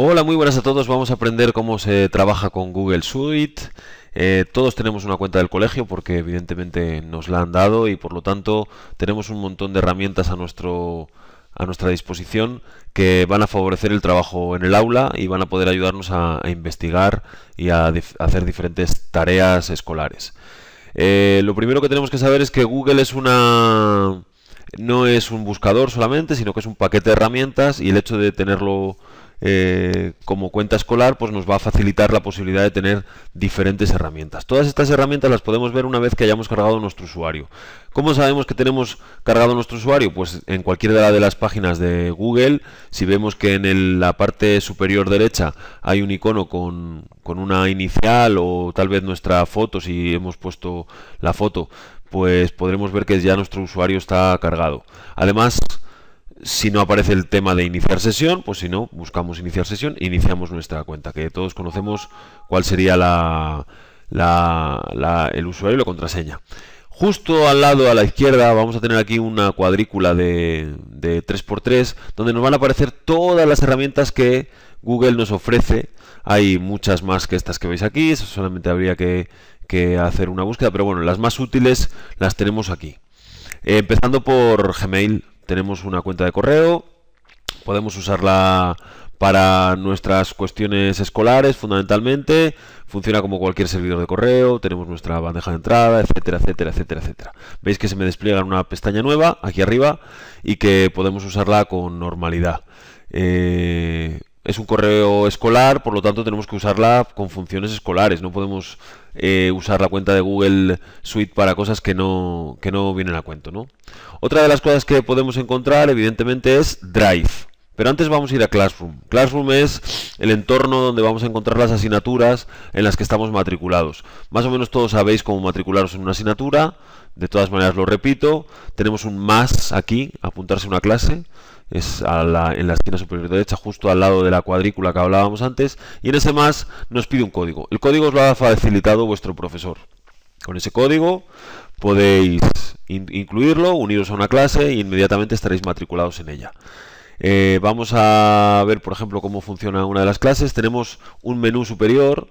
Hola, muy buenas a todos. Vamos a aprender cómo se trabaja con Google Suite. Eh, todos tenemos una cuenta del colegio porque evidentemente nos la han dado y por lo tanto tenemos un montón de herramientas a nuestro a nuestra disposición que van a favorecer el trabajo en el aula y van a poder ayudarnos a, investigar y a, hacer diferentes tareas escolares. Eh, lo primero que tenemos que saber es que Google es una no es un buscador solamente, sino que es un paquete de herramientas y el hecho de tenerlo eh, como cuenta escolar, pues nos va a facilitar la posibilidad de tener diferentes herramientas. Todas estas herramientas las podemos ver una vez que hayamos cargado nuestro usuario. ¿Cómo sabemos que tenemos cargado nuestro usuario? Pues en cualquiera de las páginas de Google, si vemos que en la parte superior derecha hay un icono con, con una inicial o tal vez nuestra foto, si hemos puesto la foto, pues podremos ver que ya nuestro usuario está cargado. Además, si no aparece el tema de iniciar sesión, pues si no, buscamos iniciar sesión e iniciamos nuestra cuenta, que todos conocemos cuál sería la, el usuario y la contraseña. Justo al lado, a la izquierda, vamos a tener aquí una cuadrícula de, 3x3, donde nos van a aparecer todas las herramientas que Google nos ofrece. Hay muchas más que estas que veis aquí, solamente habría que, hacer una búsqueda, pero bueno, las más útiles las tenemos aquí. Eh, empezando por Gmail, tenemos una cuenta de correo, podemos usarla para nuestras cuestiones escolares fundamentalmente, funciona como cualquier servidor de correo, tenemos nuestra bandeja de entrada, etcétera, etcétera, etcétera, etcétera. Veis que se me despliega una pestaña nueva aquí arriba y que podemos usarla con normalidad. Eh, es un correo escolar, por lo tanto tenemos que usarla con funciones escolares, no podemos eh, usar la cuenta de Google Suite para cosas que no, no vienen a cuento. ¿no? Otra de las cosas que podemos encontrar, evidentemente, es Drive. Pero antes vamos a ir a Classroom. Classroom es el entorno donde vamos a encontrar las asignaturas en las que estamos matriculados. Más o menos todos sabéis cómo matricularos en una asignatura. De todas maneras lo repito, tenemos un más aquí, apuntarse a una clase. Es en la esquina superior derecha, justo al lado de la cuadrícula que hablábamos antes. Y en ese más nos pide un código. El código os lo ha facilitado vuestro profesor. Con ese código podéis incluirlo, uniros a una clase e inmediatamente estaréis matriculados en ella. Eh, vamos a ver, por ejemplo, cómo funciona una de las clases. Tenemos un menú superior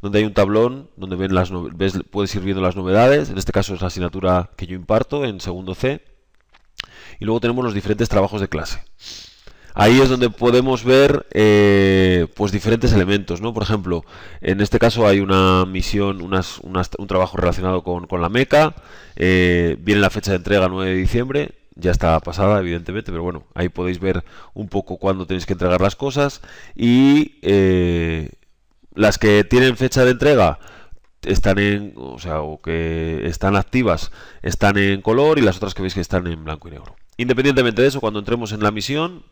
donde hay un tablón donde las ves, puedes ir viendo las novedades. En este caso es la asignatura que yo imparto en segundo C. Y luego tenemos los diferentes trabajos de clase. Ahí es donde podemos ver eh, pues diferentes elementos, ¿no? Por ejemplo, en este caso hay una misión, un trabajo relacionado con, la meca, eh, viene la fecha de entrega 9 de diciembre, ya está pasada, evidentemente, pero bueno, ahí podéis ver un poco cuándo tenéis que entregar las cosas. Y eh, las que tienen fecha de entrega están en, o sea, o que están activas, están en color y las otras que veis que están en blanco y negro. Independientemente de eso, cuando entremos en la misión,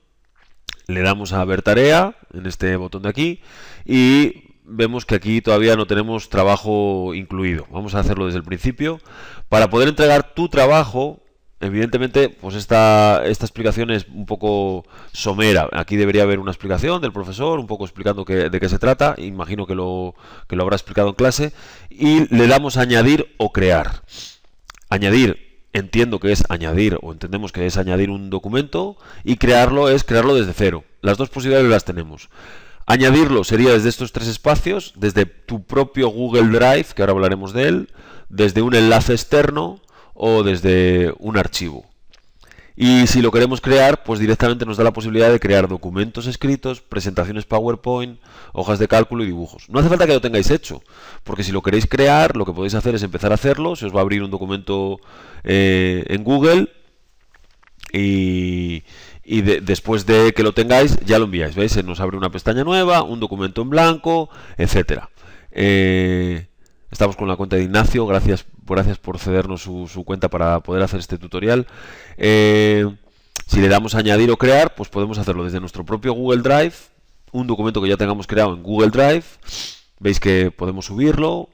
le damos a ver tarea en este botón de aquí y vemos que aquí todavía no tenemos trabajo incluido. Vamos a hacerlo desde el principio. Para poder entregar tu trabajo, Evidentemente, pues esta, esta explicación es un poco somera. Aquí debería haber una explicación del profesor, un poco explicando de qué se trata. Imagino que lo, que lo habrá explicado en clase. Y le damos a añadir o crear. Añadir, entiendo que es añadir, o entendemos que es añadir un documento. Y crearlo es crearlo desde cero. Las dos posibilidades las tenemos. Añadirlo sería desde estos tres espacios, desde tu propio Google Drive, que ahora hablaremos de él, desde un enlace externo o desde un archivo. Y si lo queremos crear, pues directamente nos da la posibilidad de crear documentos escritos, presentaciones PowerPoint, hojas de cálculo y dibujos. No hace falta que lo tengáis hecho, porque si lo queréis crear, lo que podéis hacer es empezar a hacerlo. Se os va a abrir un documento eh, en Google y, después de que lo tengáis, ya lo enviáis. ¿Veis? Se nos abre una pestaña nueva, un documento en blanco, etcétera. Eh, Estamos con la cuenta de Ignacio, gracias, gracias por cedernos su, cuenta para poder hacer este tutorial. Eh, si le damos a añadir o crear, pues podemos hacerlo desde nuestro propio Google Drive, un documento que ya tengamos creado en Google Drive. Veis que podemos subirlo,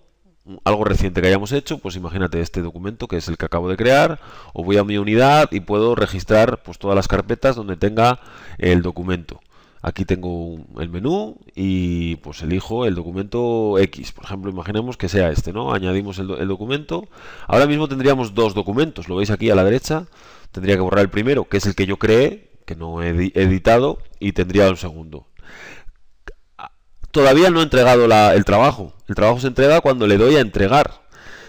algo reciente que hayamos hecho, pues imagínate este documento que es el que acabo de crear, o voy a mi unidad y puedo registrar pues todas las carpetas donde tenga el documento. Aquí tengo el menú y pues elijo el documento X. Por ejemplo, imaginemos que sea este, ¿no? Añadimos el, documento. Ahora mismo tendríamos dos documentos, lo veis aquí a la derecha. Tendría que borrar el primero, que es el que yo creé, que no he editado, y tendría un segundo todavía no he entregado el trabajo. El trabajo se entrega cuando le doy a entregar.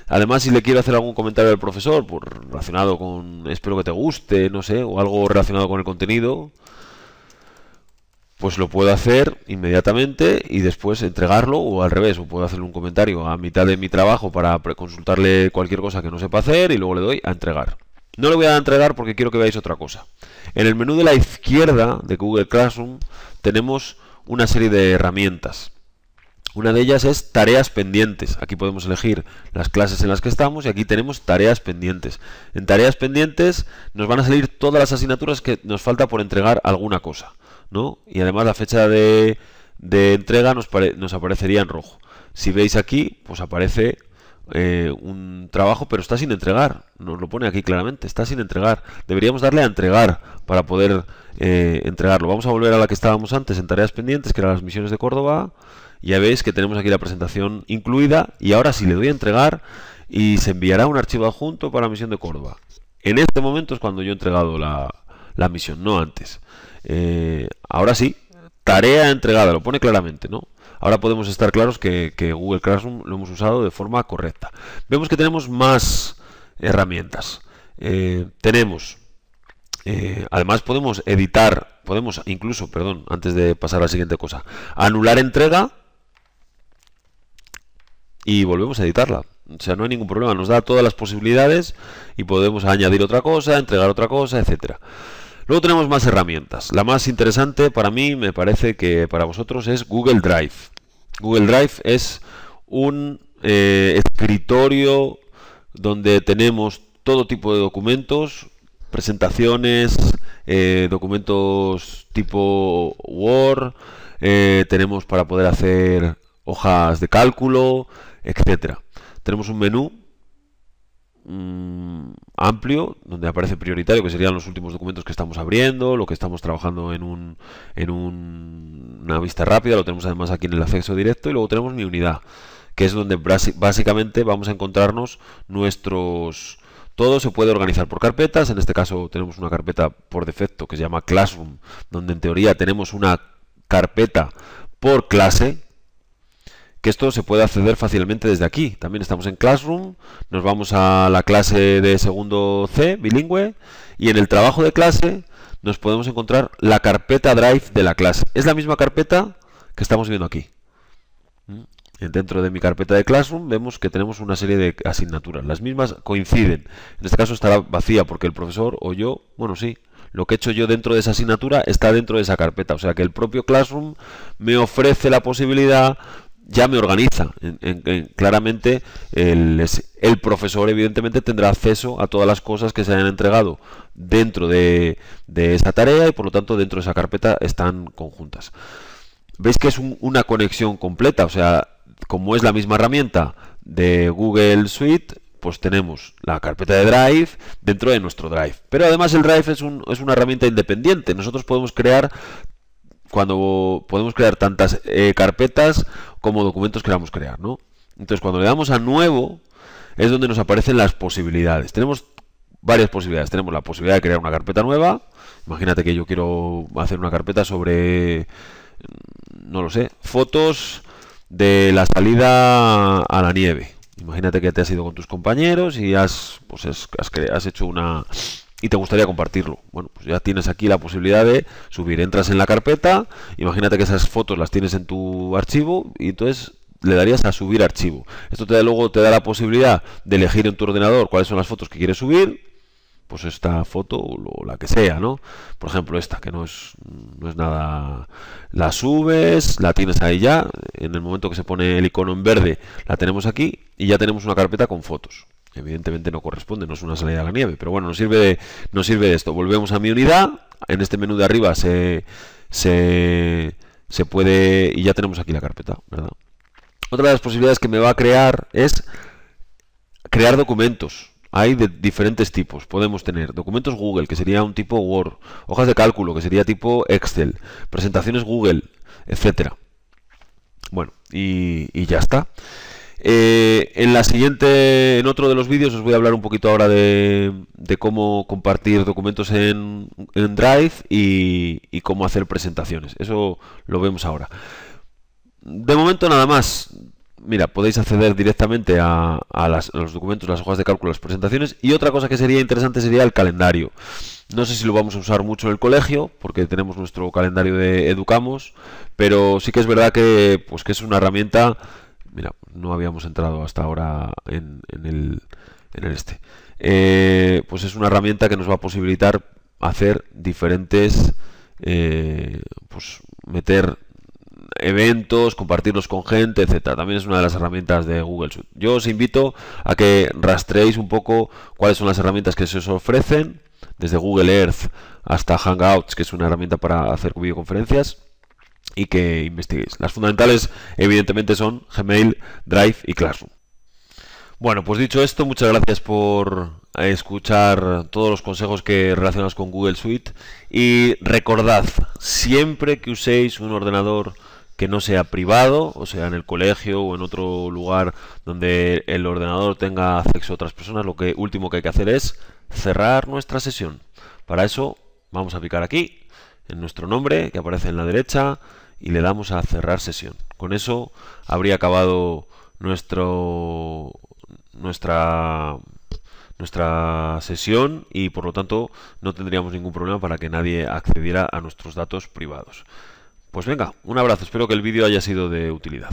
Además, si le quiero hacer algún comentario al profesor, por, relacionado con espero que te guste, no sé, o algo relacionado con el contenido, pues lo puedo hacer inmediatamente y después entregarlo o al revés, o puedo hacerle un comentario a mitad de mi trabajo para consultarle cualquier cosa que no sepa hacer y luego le doy a entregar. No le voy a entregar porque quiero que veáis otra cosa. En el menú de la izquierda de Google Classroom tenemos una serie de herramientas. Una de ellas es tareas pendientes. Aquí podemos elegir las clases en las que estamos y aquí tenemos tareas pendientes. En tareas pendientes nos van a salir todas las asignaturas que nos falta por entregar alguna cosa. Y además la fecha de, entrega nos, nos, aparecería en rojo. Si veis aquí, pues aparece eh, un trabajo, pero está sin entregar. Nos lo pone aquí claramente, está sin entregar. Deberíamos darle a entregar para poder eh, entregarlo. Vamos a volver a la que estábamos antes en tareas pendientes, que eran las misiones de Córdoba. Ya veis que tenemos aquí la presentación incluida y ahora si le doy a entregar y se enviará un archivo adjunto para la misión de Córdoba. En este momento es cuando yo he entregado la, la misión, no antes. Eh, ahora sí, tarea entregada, lo pone claramente, ¿no? Ahora podemos estar claros que, Google Classroom lo hemos usado de forma correcta. Vemos que tenemos más herramientas. Eh, tenemos, eh, además podemos editar, podemos incluso, perdón, antes de pasar a la siguiente cosa, anular entrega y volvemos a editarla. O sea, no hay ningún problema, nos da todas las posibilidades y podemos añadir otra cosa, entregar otra cosa, etcétera. Luego tenemos más herramientas. La más interesante para mí, me parece que para vosotros, es Google Drive. Google Drive es un eh, escritorio donde tenemos todo tipo de documentos, presentaciones, eh, documentos tipo Word, eh, tenemos para poder hacer hojas de cálculo, etcétera. Tenemos un menú Mm, amplio, donde aparece prioritario, que serían los últimos documentos que estamos abriendo, lo que estamos trabajando en, un, en una vista rápida, lo tenemos además aquí en el acceso directo, y luego tenemos mi unidad, que es donde básicamente vamos a encontrarnos nuestros... Todo se puede organizar por carpetas, en este caso tenemos una carpeta por defecto que se llama Classroom, donde en teoría tenemos una carpeta por clase, que esto se puede acceder fácilmente desde aquí. También estamos en Classroom, nos vamos a la clase de segundo C, bilingüe, y en el trabajo de clase nos podemos encontrar la carpeta Drive de la clase. Es la misma carpeta que estamos viendo aquí. Mm. Dentro de mi carpeta de Classroom vemos que tenemos una serie de asignaturas. Las mismas coinciden. En este caso estará vacía porque el profesor o yo, bueno, sí, lo que he hecho yo dentro de esa asignatura está dentro de esa carpeta. O sea que el propio Classroom me ofrece la posibilidad ya me organiza. En, claramente el, profesor evidentemente tendrá acceso a todas las cosas que se hayan entregado dentro de, esa tarea y por lo tanto dentro de esa carpeta están conjuntas. Veis que es una conexión completa, o sea, como es la misma herramienta de Google Suite, pues tenemos la carpeta de Drive dentro de nuestro Drive. Pero además el Drive es, es una herramienta independiente. Nosotros podemos crear cuando podemos crear tantas eh, carpetas como documentos queramos crear, ¿no? Entonces, cuando le damos a nuevo, es donde nos aparecen las posibilidades. Tenemos varias posibilidades. Tenemos la posibilidad de crear una carpeta nueva. Imagínate que yo quiero hacer una carpeta sobre, mm, no lo sé, fotos de la salida a la nieve. Imagínate que te has ido con tus compañeros y has, pues, has hecho una, y te gustaría compartirlo. Bueno, pues ya tienes aquí la posibilidad de subir. Entras en la carpeta, imagínate que esas fotos las tienes en tu archivo y entonces le darías a subir archivo. Esto te luego te da la posibilidad de elegir en tu ordenador cuáles son las fotos que quieres subir. Pues esta foto o la que sea, ¿no? Por ejemplo, esta, que no es, no es nada. La subes, la tienes ahí ya. En el momento que se pone el icono en verde, la tenemos aquí y ya tenemos una carpeta con fotos. Evidentemente no corresponde, no es una salida a la nieve, pero bueno, nos sirve sirve esto. Volvemos a mi unidad, en este menú de arriba se, se, puede, y ya tenemos aquí la carpeta, Otra de las posibilidades que me va a crear es crear documentos. Hay de diferentes tipos. Podemos tener documentos Google, que sería un tipo Word, hojas de cálculo, que sería tipo Excel, presentaciones Google, etcétera. Bueno, y ya está. Eh, en la siguiente, en otro de los vídeos, os voy a hablar un poquito ahora de, cómo compartir documentos en, Drive y, cómo hacer presentaciones. Eso lo vemos ahora. De momento nada más. Mira, podéis acceder directamente a, los documentos, las hojas de cálculo, las presentaciones. Y otra cosa que sería interesante sería el calendario. No sé si lo vamos a usar mucho en el colegio, porque tenemos nuestro calendario de Educamos, pero sí que es verdad que, pues, que es una herramienta mira, no habíamos entrado hasta ahora en, el, este. Eh, pues es una herramienta que nos va a posibilitar hacer diferentes, eh, pues meter eventos, compartirlos con gente, etcétera. También es una de las herramientas de Google Yo os invito a que rastreéis un poco cuáles son las herramientas que se os ofrecen, desde Google Earth hasta Hangouts, que es una herramienta para hacer videoconferencias y que investiguéis. Las fundamentales, evidentemente, son Gmail, Drive y Classroom. Bueno, pues dicho esto, muchas gracias por escuchar todos los consejos que relacionados con Google Suite y recordad, siempre que uséis un ordenador que no sea privado, o sea, en el colegio o en otro lugar donde el ordenador tenga acceso a otras personas, lo que último que hay que hacer es cerrar nuestra sesión. Para eso vamos a picar aquí en nuestro nombre que aparece en la derecha y le damos a cerrar sesión. Con eso habría acabado nuestro nuestra nuestra sesión y por lo tanto no tendríamos ningún problema para que nadie accediera a nuestros datos privados. Pues venga, un abrazo, espero que el vídeo haya sido de utilidad.